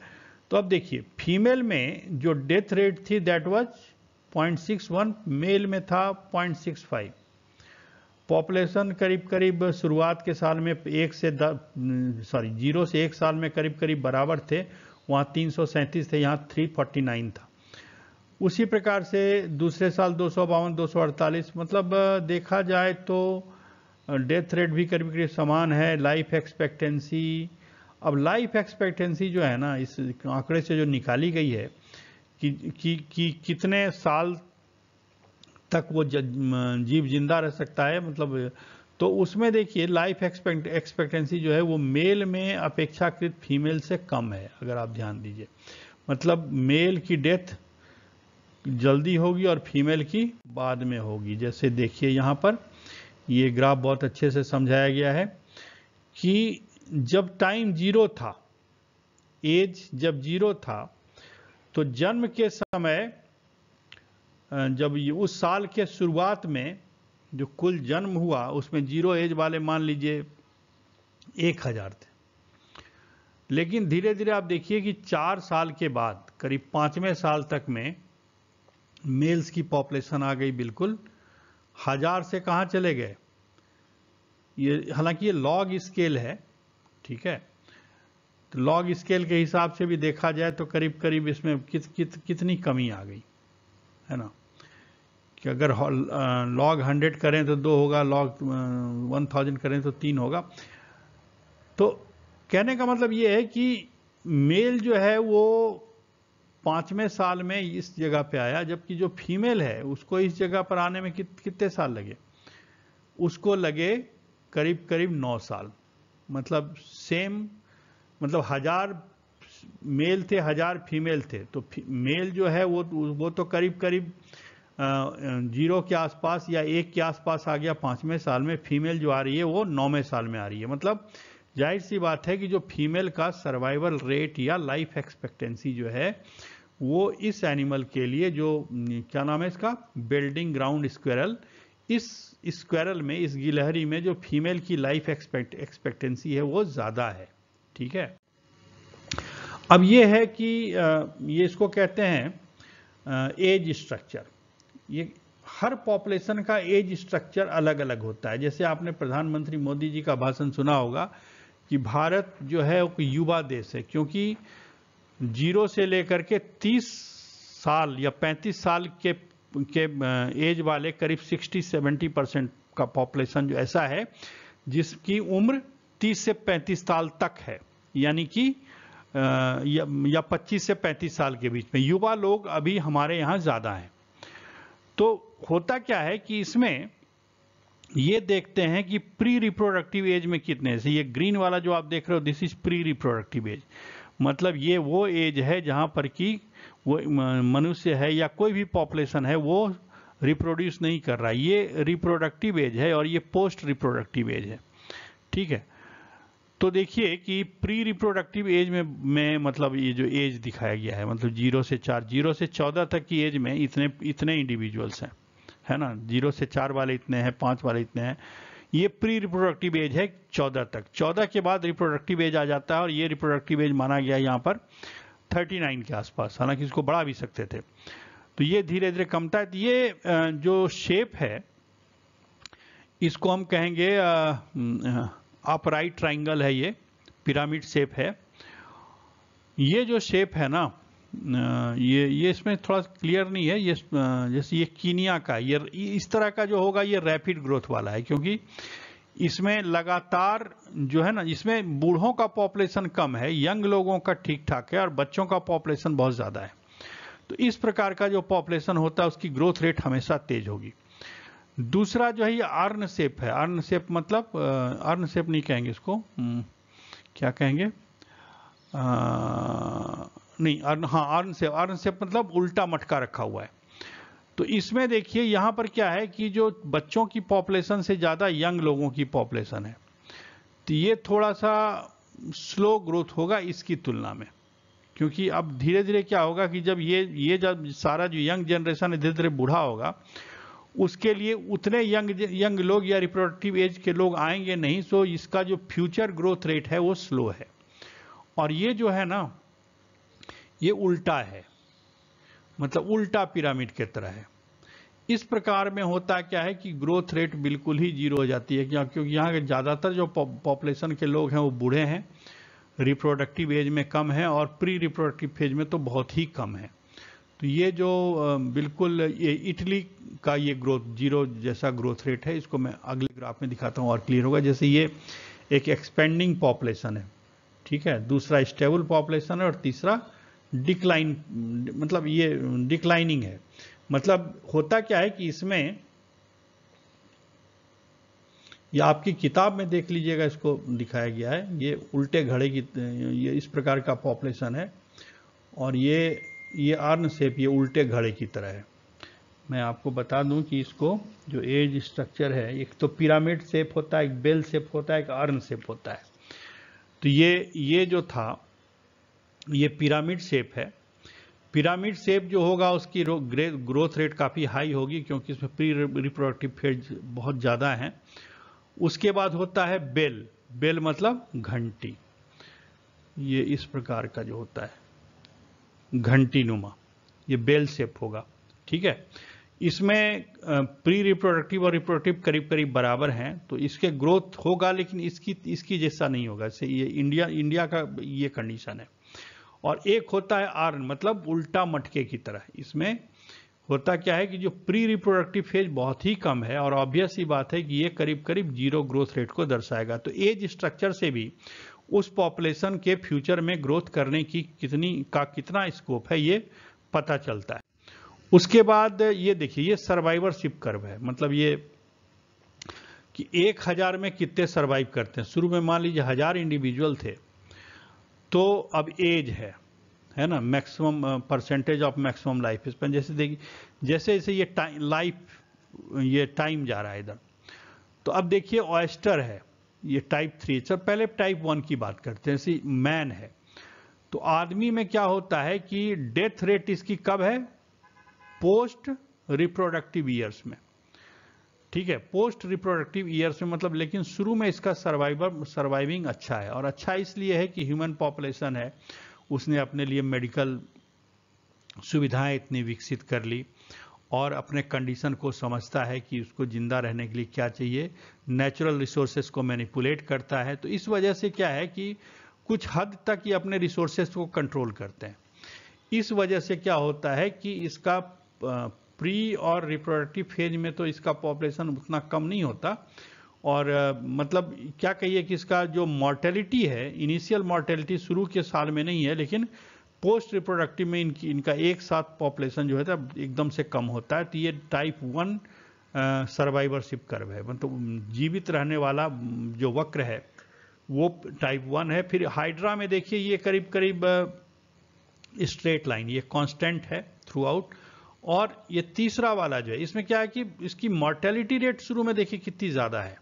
S1: तो अब देखिए फीमेल में जो डेथ रेट थी दैट वाज 0.61 मेल में था पॉपुलेशन करीब करीब शुरुआत के साल में एक से सॉरी जीरो से एक साल में करीब करीब बराबर थे वहाँ तीन थे यहाँ थ्री था उसी प्रकार से दूसरे साल दो सौ बावन दो सौ अड़तालीस मतलब देखा जाए तो डेथ रेट भी करीब करीब समान है लाइफ एक्सपेक्टेंसी अब लाइफ एक्सपेक्टेंसी जो है ना इस आंकड़े से जो निकाली गई है कि, कि, कि कितने साल तक वो जीव जिंदा रह सकता है मतलब तो उसमें देखिए लाइफ एक्सपेक्ट एक्सपेक्टेंसी जो है वो मेल में अपेक्षाकृत फीमेल से कम है अगर आप ध्यान दीजिए मतलब मेल की डेथ जल्दी होगी और फीमेल की बाद में होगी जैसे देखिए यहाँ पर ये ग्राफ बहुत अच्छे से समझाया गया है कि जब टाइम जीरो था एज जब जीरो था तो जन्म के समय जब उस साल के शुरुआत में जो कुल जन्म हुआ उसमें जीरो एज वाले मान लीजिए एक हज़ार थे लेकिन धीरे धीरे आप देखिए कि चार साल के बाद करीब पांचवें साल तक में मेल्स की पॉपुलेशन आ गई बिल्कुल हज़ार से कहाँ चले गए ये हालांकि ये लॉग स्केल है ठीक है तो लॉग स्केल के हिसाब से भी देखा जाए तो करीब करीब इसमें कित, कित, कितनी कमी आ गई है ना कि अगर लॉग हंड्रेड करें तो दो होगा लॉग वन थाउजेंड करें तो तीन होगा तो कहने का मतलब ये है कि मेल जो है वो पांचवें साल में इस जगह पे आया जबकि जो फीमेल है उसको इस जगह पर आने में कितने साल लगे उसको लगे करीब करीब नौ साल मतलब सेम मतलब हजार मेल थे हजार फीमेल थे तो फी, मेल जो है वो वो तो करीब करीब जीरो के आसपास या एक के आसपास आ गया पाँचवें साल में फीमेल जो आ रही है वो नौवें साल में आ रही है मतलब जाहिर सी बात है कि जो फीमेल का सर्वाइवल रेट या लाइफ एक्सपेक्टेंसी जो है वो इस एनिमल के लिए जो क्या नाम है इसका बिल्डिंग ग्राउंड स्क्वेरल इस स्क्वेरल में इस गिलहरी में जो फीमेल की लाइफ एक्सपेक्ट एक्सपेक्टेंसी है वो ज़्यादा है ठीक है अब ये है कि ये इसको कहते हैं एज स्ट्रक्चर ये हर पॉपुलेशन का एज स्ट्रक्चर अलग अलग होता है जैसे आपने प्रधानमंत्री मोदी जी का भाषण सुना होगा कि भारत जो है वो युवा देश है क्योंकि जीरो से लेकर के 30 साल या 35 साल के के एज वाले करीब 60-70 परसेंट का पॉपुलेशन जो ऐसा है जिसकी उम्र 30 से 35 साल तक है यानी कि या, या 25 से 35 साल के बीच में युवा लोग अभी हमारे यहाँ ज़्यादा हैं तो होता क्या है कि इसमें ये देखते हैं कि प्री रिप्रोडक्टिव एज में कितने से ये ग्रीन वाला जो आप देख रहे हो this is pre reproductive age मतलब ये वो एज है जहाँ पर कि वो मनुष्य है या कोई भी पॉपुलेशन है वो रिप्रोड्यूस नहीं कर रहा है ये रिप्रोडक्टिव एज है और ये पोस्ट रिप्रोडक्टिव एज है ठीक है तो देखिए कि प्री रिप्रोडक्टिव एज में में मतलब ये जो एज दिखाया गया है मतलब जीरो से चार जीरो से चौदह तक की एज में इतने इतने इंडिविजुअल्स हैं है ना जीरो से चार वाले इतने हैं पांच वाले इतने हैं ये प्री रिप्रोडक्टिव एज है चौदह तक चौदह के बाद रिप्रोडक्टिव एज आ जाता है और ये रिप्रोडक्टिव एज माना गया यहाँ पर थर्टी नाइन के आसपास हालांकि इसको बढ़ा भी सकते थे तो ये धीरे धीरे कमता है तो ये जो शेप है इसको हम कहेंगे आ, आ, आप राइट ट्राइंगल है ये पिरामिड शेप है ये जो शेप है ना ये ये इसमें थोड़ा क्लियर नहीं है ये जैसे ये कीनिया का ये इस तरह का जो होगा ये रैपिड ग्रोथ वाला है क्योंकि इसमें लगातार जो है ना इसमें बूढ़ों का पॉपुलेशन कम है यंग लोगों का ठीक ठाक है और बच्चों का पॉपुलेशन बहुत ज़्यादा है तो इस प्रकार का जो पॉपुलेशन होता है उसकी ग्रोथ रेट हमेशा तेज होगी दूसरा जो है ये अर्न सेप है अर्न सेप मतलब अर्न सेप नहीं कहेंगे इसको हम्म, क्या कहेंगे आ, नहीं अर्न हाँ अर्न सेप अर्न सेप मतलब उल्टा मटका रखा हुआ है तो इसमें देखिए यहाँ पर क्या है कि जो बच्चों की पॉपुलेशन से ज़्यादा यंग लोगों की पॉपुलेशन है तो ये थोड़ा सा स्लो ग्रोथ होगा इसकी तुलना में क्योंकि अब धीरे धीरे क्या होगा कि जब ये ये जब सारा जो यंग जनरेशन है धीरे धीरे बूढ़ा होगा उसके लिए उतने यंग यंग लोग या रिप्रोडक्टिव एज के लोग आएंगे नहीं सो इसका जो फ्यूचर ग्रोथ रेट है वो स्लो है और ये जो है ना ये उल्टा है मतलब उल्टा पिरामिड की तरह है इस प्रकार में होता क्या है कि ग्रोथ रेट बिल्कुल ही जीरो हो जाती है क्योंकि यहाँ के ज़्यादातर जो पॉपुलेशन के लोग हैं वो बूढ़े हैं रिप्रोडक्टिव एज में कम है और प्री रिप्रोडक्टिव फेज में तो बहुत ही कम है तो ये जो बिल्कुल ये इटली का ये ग्रोथ जीरो जैसा ग्रोथ रेट है इसको मैं अगले ग्राफ में दिखाता हूँ और क्लियर होगा जैसे ये एक एक्सपेंडिंग पॉपुलेशन है ठीक है दूसरा स्टेबल पॉपुलेशन है और तीसरा डिक्लाइन मतलब ये डिक्लाइनिंग है मतलब होता क्या है कि इसमें ये आपकी किताब में देख लीजिएगा इसको दिखाया गया है ये उल्टे घड़े की ये इस प्रकार का पॉपुलेशन है और ये ये आर्न सेप ये उल्टे घड़े की तरह है मैं आपको बता दूं कि इसको जो एज स्ट्रक्चर है एक तो पिरामिड सेप होता है एक बेल सेप होता है एक आर्न सेप होता है तो ये ये जो था ये पिरामिड सेप है पिरामिड सेप जो होगा उसकी ग्रोथ रेट काफ़ी हाई होगी क्योंकि इसमें प्री रिप्रोडक्टिव फेज बहुत ज़्यादा हैं उसके बाद होता है बेल बेल मतलब घंटी ये इस प्रकार का जो होता है घंटी नुमा ये बेल सेप होगा ठीक है इसमें प्री रिप्रोडक्टिव और रिप्रोडक्टिव करीब करीब बराबर हैं तो इसके ग्रोथ होगा लेकिन इसकी इसकी जैसा नहीं होगा जैसे ये इंडिया इंडिया का ये कंडीशन है और एक होता है आर्न मतलब उल्टा मटके की तरह इसमें होता क्या है कि जो प्री रिप्रोडक्टिव फेज बहुत ही कम है और ऑब्वियस ही बात है कि ये करीब करीब जीरो ग्रोथ रेट को दर्शाएगा तो एज स्ट्रक्चर से भी उस पॉपुलेशन के फ्यूचर में ग्रोथ करने की कितनी का कितना स्कोप है ये पता चलता है उसके बाद ये देखिए ये सर्वाइवरशिप कर्व है मतलब ये कि एक हजार में कितने सर्वाइव करते हैं शुरू में मान लीजिए हजार इंडिविजुअल थे तो अब एज है है ना maximum percentage of maximum life पर जैसे देखिए जैसे जैसे ये टाइम लाइफ ये टाइम जा रहा है इधर तो अब देखिए ऑयस्टर है ये टाइप थ्री सर पहले टाइप वन की बात करते हैं सी मैन है तो आदमी में क्या होता है कि डेथ रेट इसकी कब है पोस्ट रिप्रोडक्टिव ईयर्स में ठीक है पोस्ट रिप्रोडक्टिव ईयर्स में मतलब लेकिन शुरू में इसका सर्वाइवर सर्वाइविंग अच्छा है और अच्छा इसलिए है कि ह्यूमन पॉपुलेशन है उसने अपने लिए मेडिकल सुविधाएं इतनी विकसित कर ली और अपने कंडीशन को समझता है कि उसको ज़िंदा रहने के लिए क्या चाहिए नेचुरल रिसोर्सेज को मैनिपुलेट करता है तो इस वजह से क्या है कि कुछ हद तक ये अपने रिसोर्सेज को कंट्रोल करते हैं इस वजह से क्या होता है कि इसका प्री और रिप्रोडक्टिव फेज में तो इसका पॉपुलेशन उतना कम नहीं होता और मतलब क्या कहिए कि इसका जो मॉर्टेलिटी है इनिशियल मॉर्टेलिटी शुरू के साल में नहीं है लेकिन पोस्ट रिप्रोडक्टिव में इनकी इनका एक साथ पॉपुलेशन जो है था एकदम से कम होता है तो ये टाइप वन सर्वाइवरशिप कर्व है मतलब जीवित रहने वाला जो वक्र है वो टाइप वन है फिर हाइड्रा में देखिए ये करीब करीब स्ट्रेट लाइन ये कांस्टेंट है थ्रू आउट और ये तीसरा वाला जो है इसमें क्या है कि इसकी मॉर्टेलिटी रेट शुरू में देखिए कितनी ज़्यादा है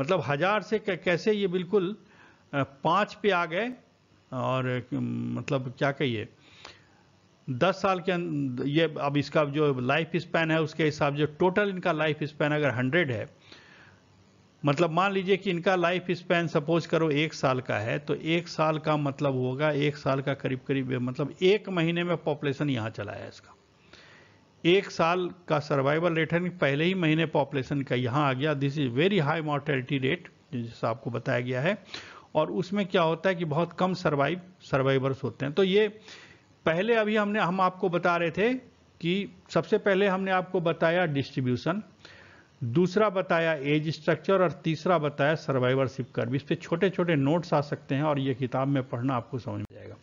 S1: मतलब हज़ार से कैसे ये बिल्कुल पाँच पे आ गए और मतलब क्या कहिए दस साल के अं-, ये अब इसका जो लाइफ स्पैन है उसके हिसाब से टोटल इनका लाइफ स्पैन अगर हंड्रेड है मतलब मान लीजिए कि इनका लाइफ स्पैन सपोज करो एक साल का है तो एक साल का मतलब होगा एक साल का करीब करीब मतलब एक महीने में पॉपुलेशन यहाँ चला है इसका एक साल का सर्वाइवल रेट है पहले ही महीने पॉपुलेशन का यहाँ आ गया this is very high mortality rate जिस आपको बताया गया है और उसमें क्या होता है कि बहुत कम सर्वाइव सर्वाइवर्स होते हैं तो ये पहले अभी हमने हम आपको बता रहे थे कि सबसे पहले हमने आपको बताया डिस्ट्रीब्यूशन दूसरा बताया एज स्ट्रक्चर और तीसरा बताया सर्वाइवरशिप कर्व इस पर छोटे छोटे नोट्स आ सकते हैं और ये किताब में पढ़ना आपको समझ में आएगा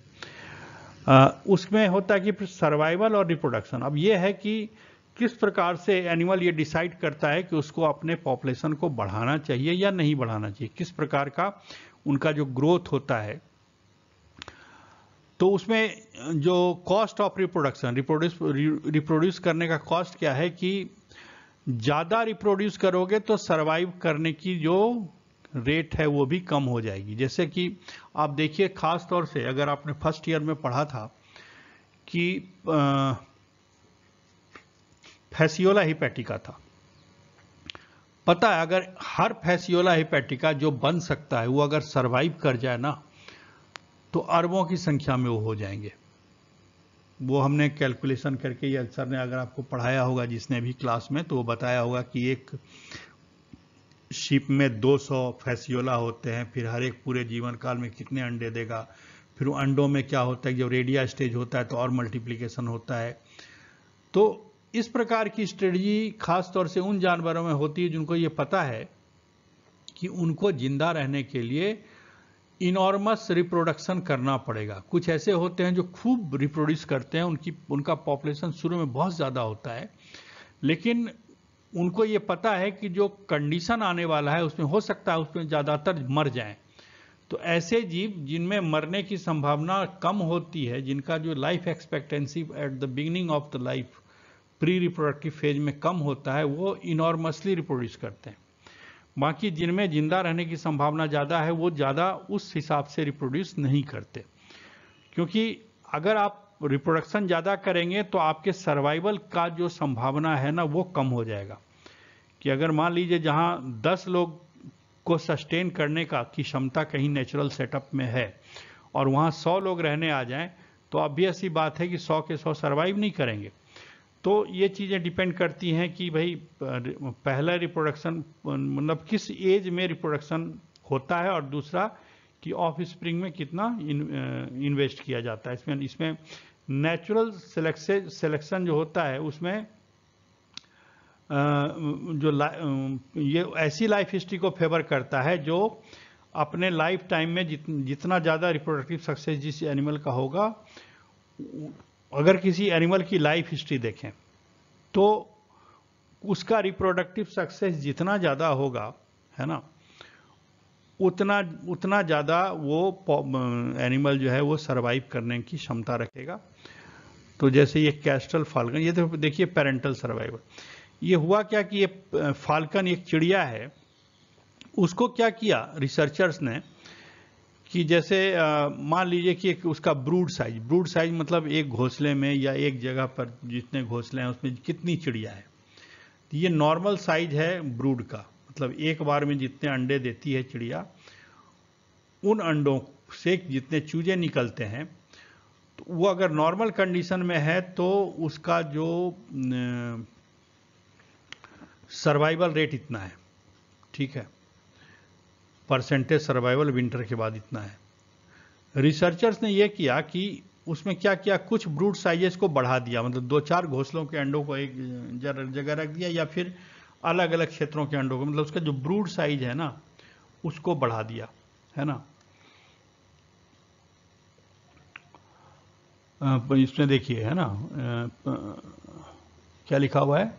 S1: उसमें होता है कि सर्वाइवल और रिप्रोडक्शन अब ये है कि किस प्रकार से एनिमल ये डिसाइड करता है कि उसको अपने पॉपुलेशन को बढ़ाना चाहिए या नहीं बढ़ाना चाहिए किस प्रकार का उनका जो ग्रोथ होता है तो उसमें जो cost of reproduction reproduce reproduce करने का कॉस्ट क्या है कि ज़्यादा रिप्रोड्यूस करोगे तो सरवाइव करने की जो रेट है वो भी कम हो जाएगी जैसे कि आप देखिए खास तौर से अगर आपने फर्स्ट ईयर में पढ़ा था कि फैसियोला हिपैटिका था पता है अगर हर फैसियोला हिपैटिका जो बन सकता है वो अगर सरवाइव कर जाए ना तो अरबों की संख्या में वो हो जाएंगे वो हमने कैलकुलेशन करके ये सर ने अगर आपको पढ़ाया होगा जिसने भी क्लास में तो वो बताया होगा कि एक शिप में 200 फैसियोला होते हैं फिर हर एक पूरे जीवन काल में कितने अंडे देगा फिर अंडों में क्या होता है जब रेडिया स्टेज होता है तो और मल्टीप्लीकेशन होता है तो इस प्रकार की स्ट्रेटजी खासतौर से उन जानवरों में होती है जिनको ये पता है कि उनको जिंदा रहने के लिए इनॉर्मस रिप्रोडक्शन करना पड़ेगा कुछ ऐसे होते हैं जो खूब रिप्रोड्यूस करते हैं उनकी उनका पॉपुलेशन शुरू में बहुत ज़्यादा होता है लेकिन उनको ये पता है कि जो कंडीशन आने वाला है उसमें हो सकता है उसमें ज़्यादातर मर जाएं तो ऐसे जीव जिनमें मरने की संभावना कम होती है जिनका जो life expectancy at the beginning of the life pre reproductive phase में कम होता है वो इनॉर्मसली रिप्रोड्यूस करते हैं बाकी जिनमें जिंदा रहने की संभावना ज़्यादा है वो ज़्यादा उस हिसाब से रिप्रोड्यूस नहीं करते क्योंकि अगर आप रिप्रोडक्शन ज़्यादा करेंगे तो आपके सर्वाइवल का जो संभावना है ना वो कम हो जाएगा कि अगर मान लीजिए जहाँ दस लोग को सस्टेन करने का की क्षमता कहीं नेचुरल सेटअप में है और वहाँ सौ लोग रहने आ जाएं तो अब भी ऐसी बात है कि सौ के सौ सर्वाइव नहीं करेंगे तो ये चीज़ें डिपेंड करती हैं कि भाई पहला रिप्रोडक्शन मतलब किस एज में रिप्रोडक्शन होता है और दूसरा कि ऑफ स्प्रिंग में कितना इन्वेस्ट किया जाता है इसमें इसमें नेचुरल सेलेक्शन जो होता है उसमें जो ये ऐसी लाइफ हिस्ट्री को फेवर करता है जो अपने लाइफ टाइम में जित, जितना ज़्यादा रिप्रोडक्टिव सक्सेस जिस एनिमल का होगा अगर किसी एनिमल की लाइफ हिस्ट्री देखें तो उसका रिप्रोडक्टिव सक्सेस जितना ज़्यादा होगा है ना उतना उतना ज़्यादा वो एनिमल जो है वो सरवाइव करने की क्षमता रखेगा तो जैसे ये कैस्टल फाल्कन ये तो देखिए पेरेंटल सर्वाइवल ये हुआ क्या कि ये फाल्कन एक चिड़िया है उसको क्या किया रिसर्चर्स ने कि जैसे मान लीजिए कि एक उसका ब्रूड साइज ब्रूड साइज मतलब एक घोंसले में या एक जगह पर जितने घोंसले हैं उसमें कितनी चिड़िया है तो ये नॉर्मल साइज है ब्रूड का मतलब एक बार में जितने अंडे देती है चिड़िया उन अंडों से जितने चूजे निकलते हैं तो वो अगर नॉर्मल कंडीशन में है तो उसका जो सर्वाइवल रेट इतना है ठीक है परसेंटेज सर्वाइवल विंटर के बाद इतना है रिसर्चर्स ने यह किया कि उसमें क्या किया कुछ ब्रूड साइजेस को बढ़ा दिया मतलब दो चार घोंसलों के अंडों को एक जगह रख दिया या फिर अलग अलग क्षेत्रों के अंडों को मतलब उसका जो ब्रूड साइज है ना उसको बढ़ा दिया है ना इसमें देखिए है ना क्या लिखा हुआ है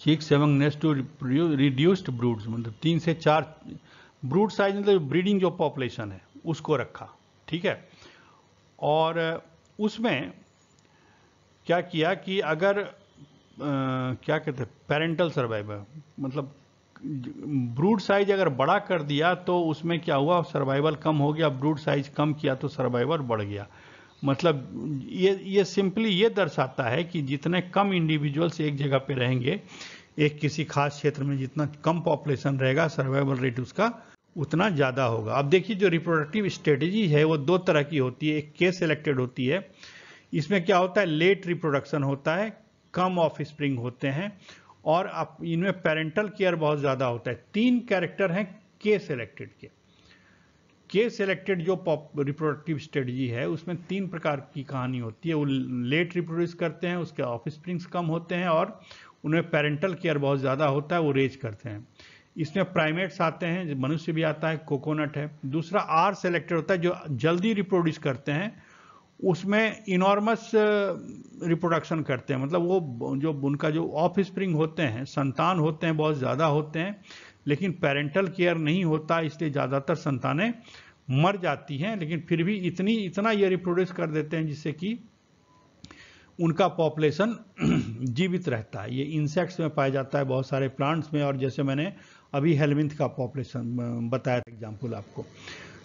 S1: चीक एवं नेस्ट टू रिड्यूस्ड ब्रूड्स मतलब तीन से चार ब्रूड साइज मतलब ब्रीडिंग जो पॉपुलेशन है उसको रखा ठीक है और उसमें क्या किया कि अगर आ, क्या कहते हैं पेरेंटल सर्वाइवल मतलब ब्रूड साइज अगर बड़ा कर दिया तो उसमें क्या हुआ सर्वाइवल कम हो गया ब्रूड साइज कम किया तो सर्वाइवल बढ़ गया मतलब ये ये सिंपली ये दर्शाता है कि जितने कम इंडिविजुअल्स एक जगह पे रहेंगे एक किसी खास क्षेत्र में जितना कम पॉपुलेशन रहेगा सर्वाइवल रेट उसका उतना ज़्यादा होगा अब देखिए जो रिप्रोडक्टिव स्ट्रेटेजी है वो दो तरह की होती है एक के सेलेक्टेड होती है इसमें क्या होता है लेट रिप्रोडक्शन होता है कम ऑफ स्प्रिंग होते हैं और आप इनमें पेरेंटल केयर बहुत ज़्यादा होता है तीन कैरेक्टर हैं के सेलेक्टेड के के सेलेक्टेड जो रिप्रोडक्टिव स्ट्रेटजी है उसमें तीन प्रकार की कहानी होती है वो लेट रिप्रोड्यूस करते हैं उसके ऑफ स्प्रिंग्स कम होते हैं और उनमें पेरेंटल केयर बहुत ज़्यादा होता है वो रेज करते हैं इसमें प्राइमेट्स आते हैं मनुष्य भी आता है कोकोनट है दूसरा आर सेलेक्टेड होता है जो जल्दी रिप्रोड्यूस करते हैं उसमें इनॉर्मस रिप्रोडक्शन uh, करते हैं मतलब वो जो उनका जो ऑफ स्प्रिंग होते हैं संतान होते हैं बहुत ज़्यादा होते हैं लेकिन पेरेंटल केयर नहीं होता इसलिए ज़्यादातर संतानें मर जाती हैं लेकिन फिर भी इतनी इतना ये रिप्रोड्यूस कर देते हैं जिससे कि उनका पॉपुलेशन <clears throat> जीवित रहता है ये इंसेक्ट्स में पाया जाता है बहुत सारे प्लांट्स में और जैसे मैंने अभी हेलमिंथ का पॉपुलेशन बताया था एग्जाम्पल आपको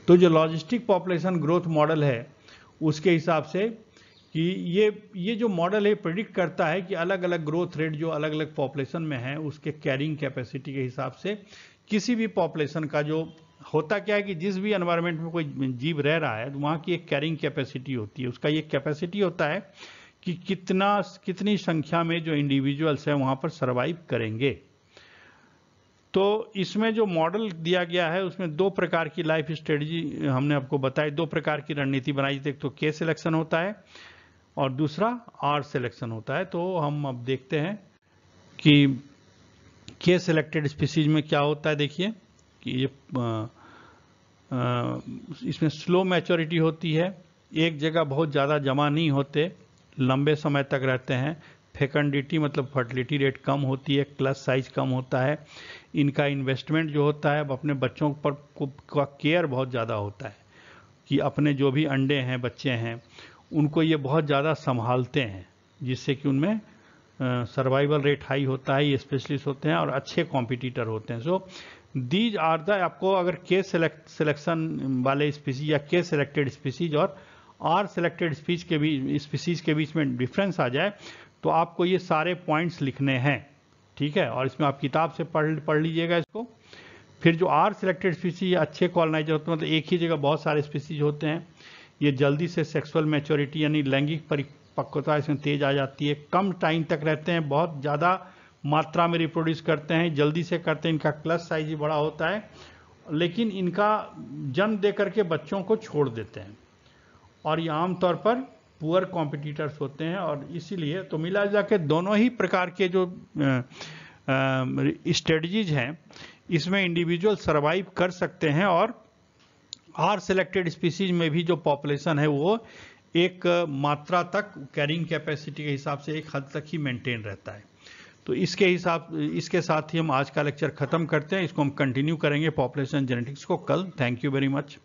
S1: तो जो लॉजिस्टिक पॉपुलेशन ग्रोथ मॉडल है उसके हिसाब से कि ये ये जो मॉडल है प्रिडिक्ट करता है कि अलग अलग ग्रोथ रेट जो अलग अलग पॉपुलेशन में है उसके कैरिंग कैपेसिटी के हिसाब से किसी भी पॉपुलेशन का जो होता क्या है कि जिस भी एनवायरनमेंट में कोई जीव रह रहा है तो वहाँ की एक कैरिंग कैपेसिटी होती है उसका ये कैपेसिटी होता है कि कितना कितनी संख्या में जो इंडिविजुअल्स हैं वहाँ पर सरवाइव करेंगे तो इसमें जो मॉडल दिया गया है उसमें दो प्रकार की लाइफ स्ट्रेटजी हमने आपको बताई दो प्रकार की रणनीति बनाई थी एक तो के सिलेक्शन होता है और दूसरा आर सिलेक्शन होता है तो हम अब देखते हैं कि के सिलेक्टेड स्पीसीज में क्या होता है देखिए कि ये इसमें स्लो मैच्योरिटी होती है एक जगह बहुत ज़्यादा जमा नहीं होते लंबे समय तक रहते हैं फेकंडिटी मतलब फर्टिलिटी रेट कम होती है क्लस साइज कम होता है इनका इन्वेस्टमेंट जो होता है अपने बच्चों पर का केयर बहुत ज़्यादा होता है कि अपने जो भी अंडे हैं बच्चे हैं उनको ये बहुत ज़्यादा संभालते हैं जिससे कि उनमें सर्वाइवल रेट हाई होता है ये स्पेशलिस्ट होते हैं और अच्छे कॉम्पिटिटर होते हैं सो दीज आर द आपको अगर के सेलेक्ट सिलेक्शन वाले स्पीसीज या के सेलेक्टेड स्पीसीज और और सिलेक्टेड स्पीच के बीच स्पीसीज के बीच में डिफरेंस आ जाए तो आपको ये सारे पॉइंट्स लिखने हैं ठीक है और इसमें आप किताब से पढ़ पढ़ लीजिएगा इसको फिर जो आर सिलेक्टेड स्पीसी अच्छे कॉलोनाइजर होते हैं मतलब एक ही जगह बहुत सारे स्पीसीज होते हैं ये जल्दी से सेक्सुअल मेच्योरिटी यानी लैंगिक परिपक्वता इसमें तेज आ जाती है कम टाइम तक रहते हैं बहुत ज़्यादा मात्रा में रिप्रोड्यूस करते हैं जल्दी से करते हैं इनका क्लस साइज ही बड़ा होता है लेकिन इनका जन्म दे करके बच्चों को छोड़ देते हैं और ये आमतौर पर पुअर कॉम्पिटिटर्स होते हैं और इसीलिए तो मिला के दोनों ही प्रकार के जो स्ट्रेटजीज हैं इसमें इंडिविजुअल सर्वाइव कर सकते हैं और आर सेलेक्टेड स्पीसीज में भी जो पॉपुलेशन है वो एक मात्रा तक कैरिंग कैपेसिटी के हिसाब से एक हद तक ही मेंटेन रहता है तो इसके हिसाब इसके साथ ही हम आज का लेक्चर खत्म करते हैं इसको हम कंटिन्यू करेंगे पॉपुलेशन जेनेटिक्स को कल थैंक यू वेरी मच